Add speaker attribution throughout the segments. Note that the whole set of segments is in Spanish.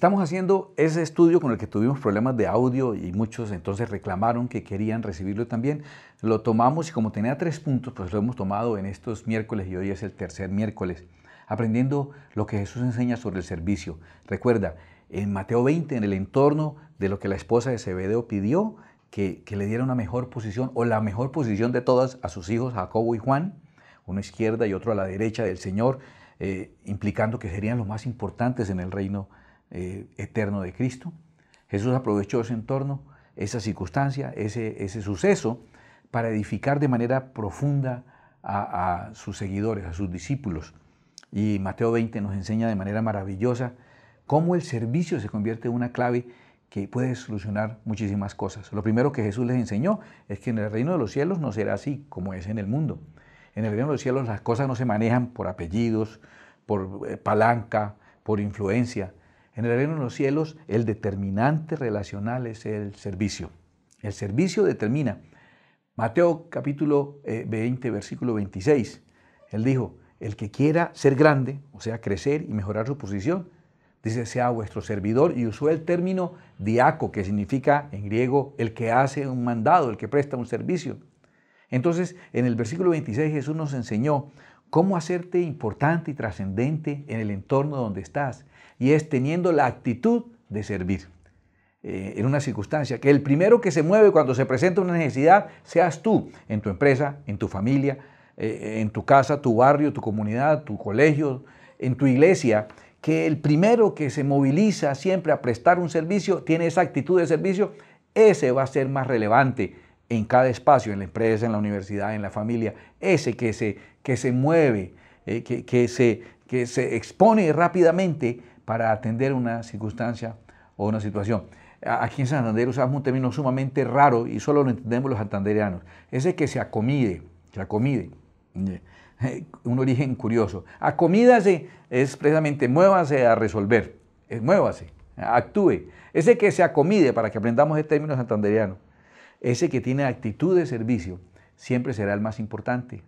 Speaker 1: Estamos haciendo ese estudio con el que tuvimos problemas de audio y muchos entonces reclamaron que querían recibirlo también. Lo tomamos y como tenía tres puntos, pues lo hemos tomado en estos miércoles y hoy es el tercer miércoles, aprendiendo lo que Jesús enseña sobre el servicio. Recuerda, en Mateo 20, en el entorno de lo que la esposa de Zebedeo pidió, que, le diera una mejor posición o la mejor posición de todas a sus hijos, Jacobo y Juan, uno izquierda y otro a la derecha del Señor, eh, implicando que serían los más importantes en el reino eh, eterno de Cristo. Jesús aprovechó ese entorno, esa circunstancia, ese, suceso, para edificar de manera profunda a, a, sus seguidores, a sus discípulos. Y Mateo 20 nos enseña de manera maravillosa cómo el servicio se convierte en una clave que puede solucionar muchísimas cosas. Lo primero que Jesús les enseñó es que en el reino de los cielos no será así como es en el mundo. En el reino de los cielos las cosas no se manejan por apellidos, por eh, palanca, por influencia, en el reino de los cielos, el determinante relacional es el servicio. El servicio determina. Mateo capítulo 20, eh, versículo 26. Él dijo, el que quiera ser grande, o sea, crecer y mejorar su posición, dice, sea vuestro servidor y usó el término diaco, que significa en griego el que hace un mandado, el que presta un servicio. Entonces, en el versículo 26 Jesús nos enseñó cómo hacerte importante y trascendente en el entorno donde estás, y es teniendo la actitud de servir. Eh, en una circunstancia, que el primero que se mueve cuando se presenta una necesidad seas tú, en tu empresa, en tu familia, eh, en tu casa, tu barrio, tu comunidad, tu colegio, en tu iglesia, que el primero que se moviliza siempre a prestar un servicio, tiene esa actitud de servicio, ese va a ser más relevante en cada espacio, en la empresa, en la universidad, en la familia, ese que se que se mueve, eh, que, se, que se expone rápidamente para atender una circunstancia o una situación. Aquí en Santander usamos un término sumamente raro y solo lo entendemos los santandereanos. Ese que se acomide, se acomide. Un origen curioso. Acomídase es precisamente muévase a resolver, eh, muévase, actúe. Ese que se acomide, para que aprendamos el término santandereano, ese que tiene actitud de servicio, siempre será el más importante.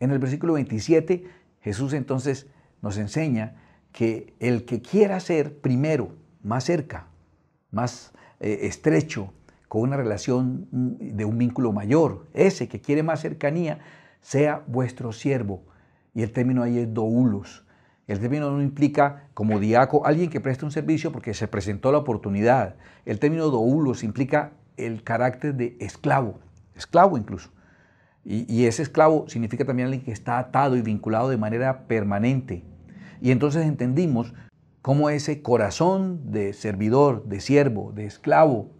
Speaker 1: En el versículo 27, Jesús entonces nos enseña que el que quiera ser primero, más cerca, más eh, estrecho, con una relación mm, de un vínculo mayor, ese que quiere más cercanía, sea vuestro siervo. Y el término ahí es doulos. El término no implica como diaco alguien que presta un servicio porque se presentó la oportunidad. El término doulos implica el carácter de esclavo, esclavo incluso. Y, ese esclavo significa también alguien que está atado y vinculado de manera permanente. Y entonces entendimos cómo ese corazón de servidor, de siervo, de esclavo,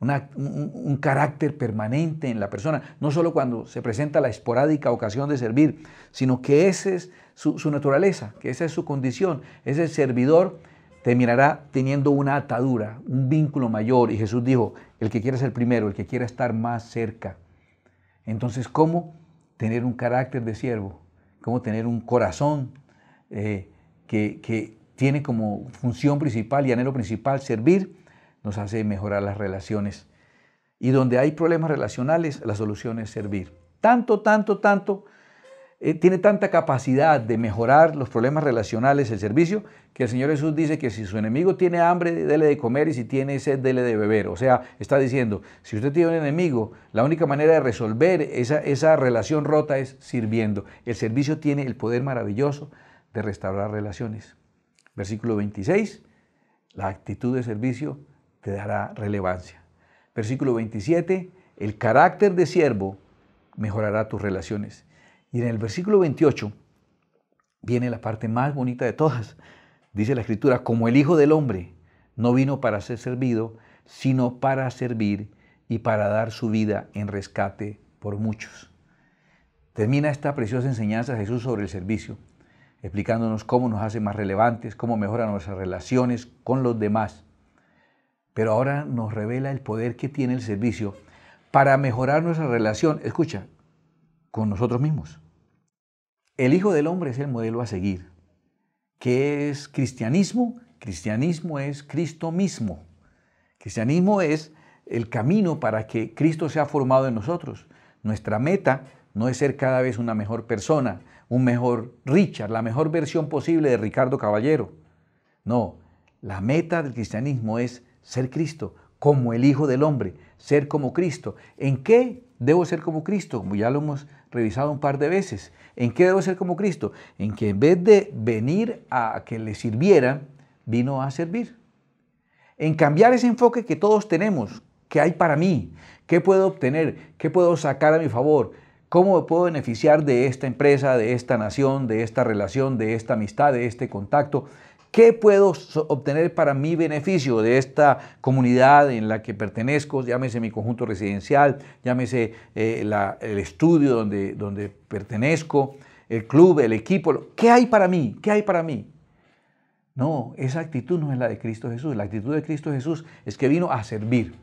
Speaker 1: un, carácter permanente en la persona, no solo cuando se presenta la esporádica ocasión de servir, sino que esa es su, su naturaleza, que esa es su condición, ese servidor terminará teniendo una atadura, un vínculo mayor. Y Jesús dijo, el que quiera ser primero, el que quiera estar más cerca, entonces, ¿cómo tener un carácter de siervo? ¿Cómo tener un corazón eh, que tiene como función principal y anhelo principal servir? Nos hace mejorar las relaciones. Y donde hay problemas relacionales, la solución es servir. Tanto, tanto, tanto eh, tiene tanta capacidad de mejorar los problemas relacionales, el servicio, que el Señor Jesús dice que si su enemigo tiene hambre, dele de comer y si tiene sed, dele de beber. O sea, está diciendo, si usted tiene un enemigo, la única manera de resolver esa, esa relación rota es sirviendo. El servicio tiene el poder maravilloso de restaurar relaciones. Versículo 26, la actitud de servicio te dará relevancia. Versículo 27, el carácter de siervo mejorará tus relaciones. Y en el versículo 28 viene la parte más bonita de todas. Dice la escritura, como el Hijo del Hombre no vino para ser servido, sino para servir y para dar su vida en rescate por muchos. Termina esta preciosa enseñanza de Jesús sobre el servicio, explicándonos cómo nos hace más relevantes, cómo mejora nuestras relaciones con los demás. Pero ahora nos revela el poder que tiene el servicio para mejorar nuestra relación, escucha, con nosotros mismos. El Hijo del Hombre es el modelo a seguir. ¿Qué es cristianismo? Cristianismo es Cristo mismo. Cristianismo es el camino para que Cristo sea formado en nosotros. Nuestra meta no es ser cada vez una mejor persona, un mejor Richard, la mejor versión posible de Ricardo Caballero. No, la meta del cristianismo es ser Cristo, como el Hijo del Hombre, ser como Cristo. ¿En qué debo ser como Cristo? Como ya lo hemos revisado un par de veces. ¿En qué debo ser como Cristo? En que en vez de venir a que le sirvieran, vino a servir. En cambiar ese enfoque que todos tenemos, que hay para mí? ¿Qué puedo obtener? ¿Qué puedo sacar a mi favor? ¿Cómo me puedo beneficiar de esta empresa, de esta nación, de esta relación, de esta amistad, de este contacto? ¿Qué puedo obtener para mi beneficio de esta comunidad en la que pertenezco? Llámese mi conjunto residencial, llámese eh, el estudio donde, donde pertenezco, el club, el equipo. ¿Qué hay para mí? ¿Qué hay para mí? No, esa actitud no es la de Cristo Jesús. La actitud de Cristo Jesús es que vino a servir.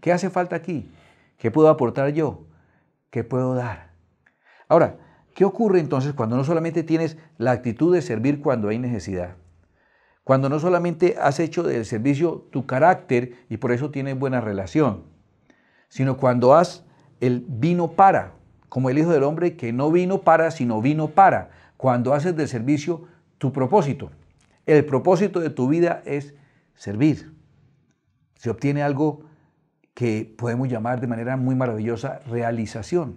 Speaker 1: ¿Qué hace falta aquí? ¿Qué puedo aportar yo? ¿Qué puedo dar? Ahora, ¿qué ocurre entonces cuando no solamente tienes la actitud de servir cuando hay necesidad? cuando no solamente has hecho del servicio tu carácter y por eso tienes buena relación, sino cuando has el vino para, como el Hijo del Hombre que no vino para, sino vino para, cuando haces del servicio tu propósito. El propósito de tu vida es servir. Se obtiene algo que podemos llamar de manera muy maravillosa realización.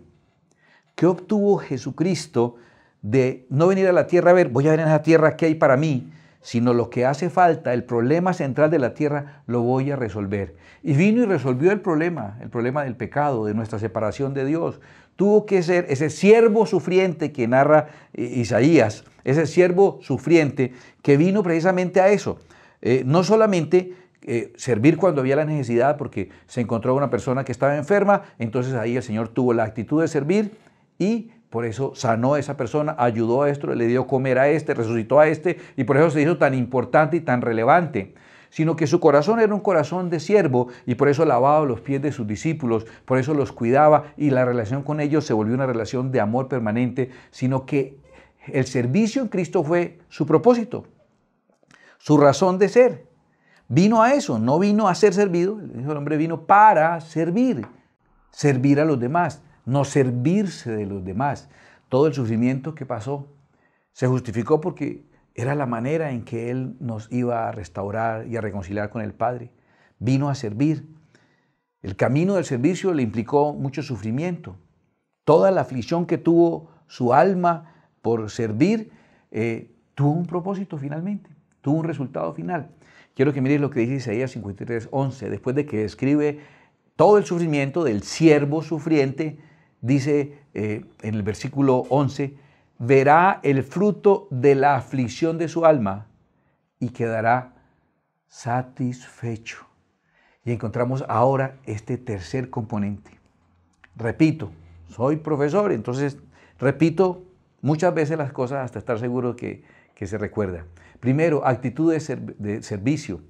Speaker 1: ¿Qué obtuvo Jesucristo de no venir a la tierra a ver, voy a venir a la tierra qué hay para mí, sino lo que hace falta, el problema central de la tierra, lo voy a resolver. Y vino y resolvió el problema, el problema del pecado, de nuestra separación de Dios. Tuvo que ser ese siervo sufriente que narra eh, Isaías, ese siervo sufriente que vino precisamente a eso. Eh, no solamente eh, servir cuando había la necesidad, porque se encontró una persona que estaba enferma, entonces ahí el Señor tuvo la actitud de servir y por eso sanó a esa persona, ayudó a esto, le dio comer a este, resucitó a este, y por eso se hizo tan importante y tan relevante sino que su corazón era un corazón de siervo y por eso lavaba los pies de sus discípulos, por eso los cuidaba y la relación con ellos se volvió una relación de amor permanente, sino que el servicio en Cristo fue su propósito, su razón de ser. Vino a eso, no vino a ser servido, el hombre vino para servir, servir a los demás no servirse de los demás. Todo el sufrimiento que pasó se justificó porque era la manera en que Él nos iba a restaurar y a reconciliar con el Padre. Vino a servir. El camino del servicio le implicó mucho sufrimiento. Toda la aflicción que tuvo su alma por servir eh, tuvo un propósito finalmente, tuvo un resultado final. Quiero que mires lo que dice Isaías 53, 11, después de que describe todo el sufrimiento del siervo sufriente, dice eh, en el versículo 11, verá el fruto de la aflicción de su alma y quedará satisfecho. Y encontramos ahora este tercer componente. Repito, soy profesor, entonces repito muchas veces las cosas hasta estar seguro que, que se recuerda. Primero, actitud de, servicio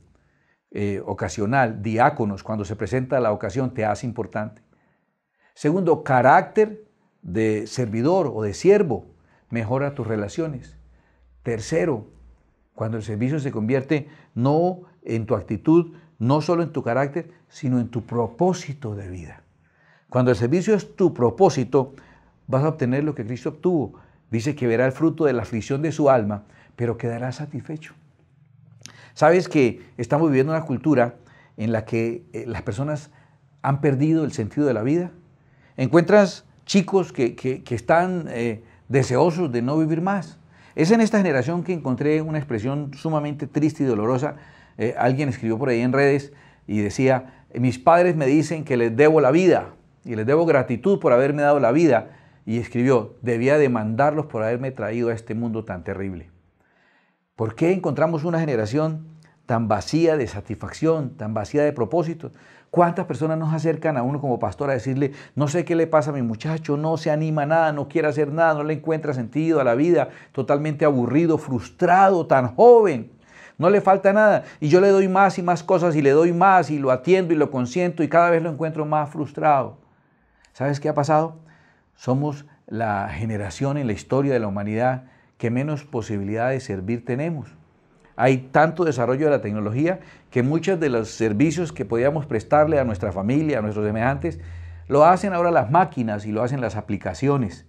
Speaker 1: eh, ocasional, diáconos, cuando se presenta la ocasión te hace importante. Segundo, carácter de servidor o de siervo mejora tus relaciones. Tercero, cuando el servicio se convierte no en tu actitud, no solo en tu carácter, sino en tu propósito de vida. Cuando el servicio es tu propósito, vas a obtener lo que Cristo obtuvo. Dice que verá el fruto de la aflicción de su alma, pero quedará satisfecho. Sabes que estamos viviendo una cultura en la que eh, las personas han perdido el sentido de la vida, Encuentras chicos que, están eh, deseosos de no vivir más. Es en esta generación que encontré una expresión sumamente triste y dolorosa. Eh, alguien escribió por ahí en redes y decía, mis padres me dicen que les debo la vida y les debo gratitud por haberme dado la vida. Y escribió, debía demandarlos por haberme traído a este mundo tan terrible. ¿Por qué encontramos una generación tan vacía de satisfacción, tan vacía de propósitos? ¿Cuántas personas nos acercan a uno como pastor a decirle, no sé qué le pasa a mi muchacho, no se anima nada, no quiere hacer nada, no le encuentra sentido a la vida, totalmente aburrido, frustrado, tan joven? No le falta nada. Y yo le doy más y más cosas y le doy más y lo atiendo y lo consiento y cada vez lo encuentro más frustrado. ¿Sabes qué ha pasado? Somos la generación en la historia de la humanidad que menos posibilidad de servir tenemos hay tanto desarrollo de la tecnología que muchos de los servicios que podíamos prestarle a nuestra familia, a nuestros semejantes, lo hacen ahora las máquinas y lo hacen las aplicaciones.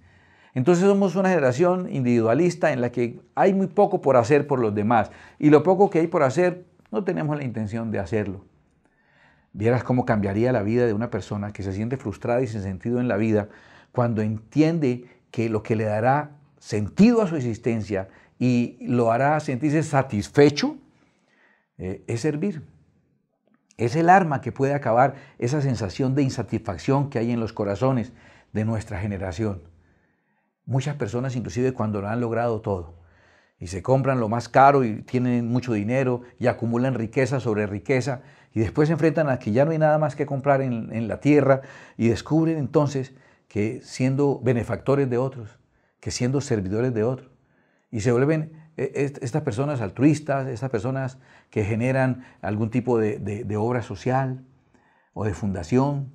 Speaker 1: Entonces somos una generación individualista en la que hay muy poco por hacer por los demás y lo poco que hay por hacer no tenemos la intención de hacerlo. Vieras cómo cambiaría la vida de una persona que se siente frustrada y sin sentido en la vida cuando entiende que lo que le dará sentido a su existencia y lo hará sentirse satisfecho, eh, es servir. Es el arma que puede acabar esa sensación de insatisfacción que hay en los corazones de nuestra generación. Muchas personas, inclusive cuando lo han logrado todo, y se compran lo más caro y tienen mucho dinero y acumulan riqueza sobre riqueza, y después se enfrentan a que ya no hay nada más que comprar en la tierra y descubren entonces que siendo benefactores de otros, que siendo servidores de otros. Y se vuelven e, estas personas altruistas, estas personas que generan algún tipo de, obra social o de fundación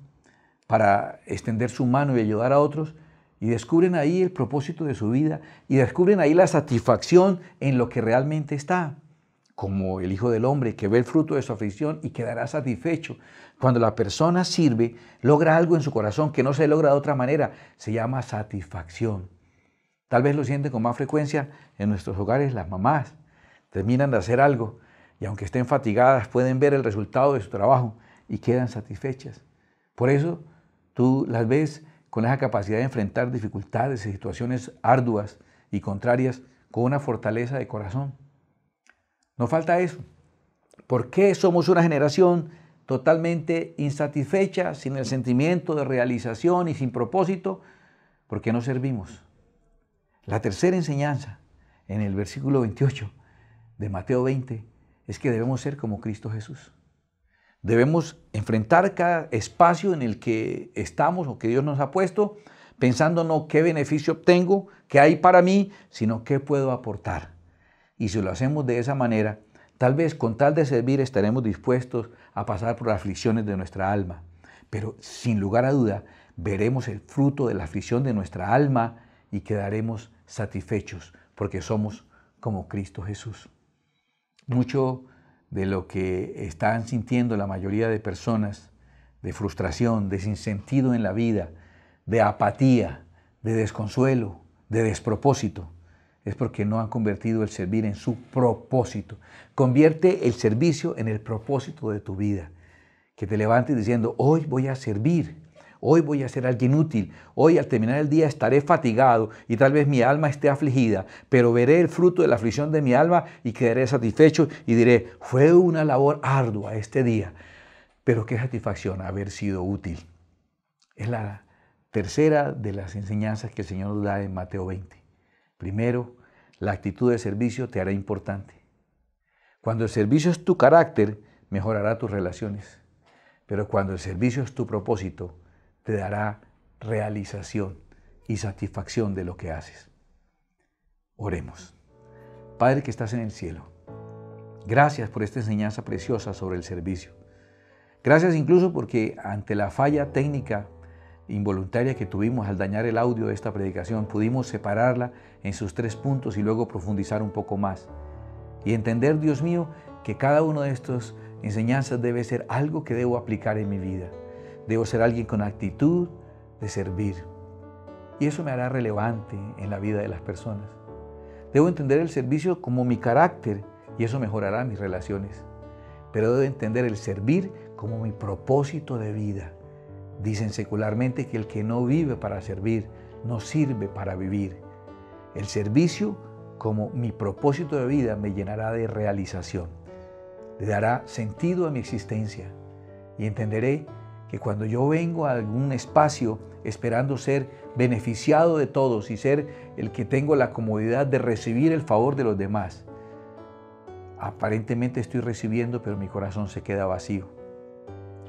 Speaker 1: para extender su mano y ayudar a otros, y descubren ahí el propósito de su vida y descubren ahí la satisfacción en lo que realmente está, como el Hijo del Hombre que ve el fruto de su aflicción y quedará satisfecho. Cuando la persona sirve, logra algo en su corazón que no se logra de otra manera, se llama satisfacción. Tal vez lo sienten con más frecuencia en nuestros hogares las mamás. Terminan de hacer algo y aunque estén fatigadas pueden ver el resultado de su trabajo y quedan satisfechas. Por eso tú las ves con esa capacidad de enfrentar dificultades y situaciones arduas y contrarias con una fortaleza de corazón. No falta eso. ¿Por qué somos una generación totalmente insatisfecha, sin el sentimiento de realización y sin propósito? Porque no servimos. La tercera enseñanza en el versículo 28 de Mateo 20 es que debemos ser como Cristo Jesús. Debemos enfrentar cada espacio en el que estamos o que Dios nos ha puesto, pensando no qué beneficio obtengo, qué hay para mí, sino qué puedo aportar. Y si lo hacemos de esa manera, tal vez con tal de servir estaremos dispuestos a pasar por las aflicciones de nuestra alma. Pero sin lugar a duda, veremos el fruto de la aflicción de nuestra alma y quedaremos satisfechos porque somos como Cristo Jesús. Mucho de lo que están sintiendo la mayoría de personas, de frustración, de sinsentido en la vida, de apatía, de desconsuelo, de despropósito, es porque no han convertido el servir en su propósito. Convierte el servicio en el propósito de tu vida. Que te levantes diciendo, hoy voy a servir, Hoy voy a ser alguien útil. Hoy al terminar el día estaré fatigado y tal vez mi alma esté afligida, pero veré el fruto de la aflicción de mi alma y quedaré satisfecho y diré, fue una labor ardua este día. Pero qué satisfacción haber sido útil. Es la tercera de las enseñanzas que el Señor nos da en Mateo 20. Primero, la actitud de servicio te hará importante. Cuando el servicio es tu carácter, mejorará tus relaciones. Pero cuando el servicio es tu propósito, te dará realización y satisfacción de lo que haces. Oremos. Padre que estás en el cielo, gracias por esta enseñanza preciosa sobre el servicio. Gracias incluso porque ante la falla técnica involuntaria que tuvimos al dañar el audio de esta predicación, pudimos separarla en sus tres puntos y luego profundizar un poco más. Y entender, Dios mío, que cada una de estas enseñanzas debe ser algo que debo aplicar en mi vida Debo ser alguien con actitud de servir. Y eso me hará relevante en la vida de las personas. Debo entender el servicio como mi carácter y eso mejorará mis relaciones. Pero debo entender el servir como mi propósito de vida. Dicen secularmente que el que no vive para servir, no sirve para vivir. El servicio como mi propósito de vida me llenará de realización, le dará sentido a mi existencia y entenderé que cuando yo vengo a algún espacio esperando ser beneficiado de todos y ser el que tengo la comodidad de recibir el favor de los demás, aparentemente estoy recibiendo, pero mi corazón se queda vacío.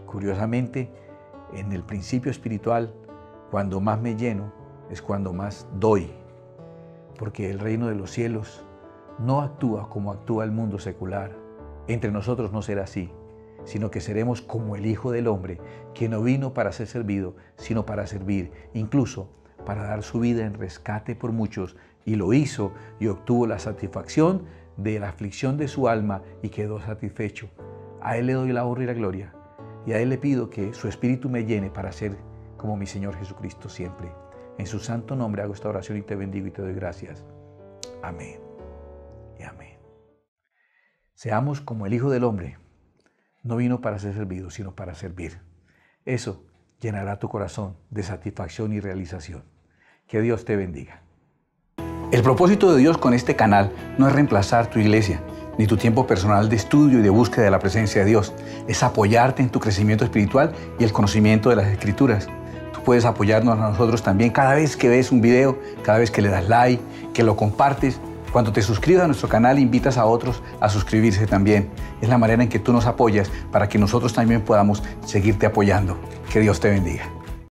Speaker 1: Curiosamente, en el principio espiritual, cuando más me lleno es cuando más doy, porque el reino de los cielos no actúa como actúa el mundo secular. Entre nosotros no será así sino que seremos como el Hijo del Hombre, que no vino para ser servido, sino para servir, incluso para dar su vida en rescate por muchos, y lo hizo y obtuvo la satisfacción de la aflicción de su alma y quedó satisfecho. A Él le doy la honra y la gloria, y a Él le pido que su espíritu me llene para ser como mi Señor Jesucristo siempre. En su santo nombre hago esta oración y te bendigo y te doy gracias. Amén y amén. Seamos como el Hijo del Hombre, no vino para ser servido, sino para servir. Eso llenará tu corazón de satisfacción y realización. Que Dios te bendiga. El propósito de Dios con este canal no es reemplazar tu iglesia, ni tu tiempo personal de estudio y de búsqueda de la presencia de Dios. Es apoyarte en tu crecimiento espiritual y el conocimiento de las escrituras. Tú puedes apoyarnos a nosotros también cada vez que ves un video, cada vez que le das like, que lo compartes cuando te suscribas a nuestro canal, invitas a otros a suscribirse también. Es la manera en que tú nos apoyas para que nosotros también podamos seguirte apoyando. Que Dios te bendiga.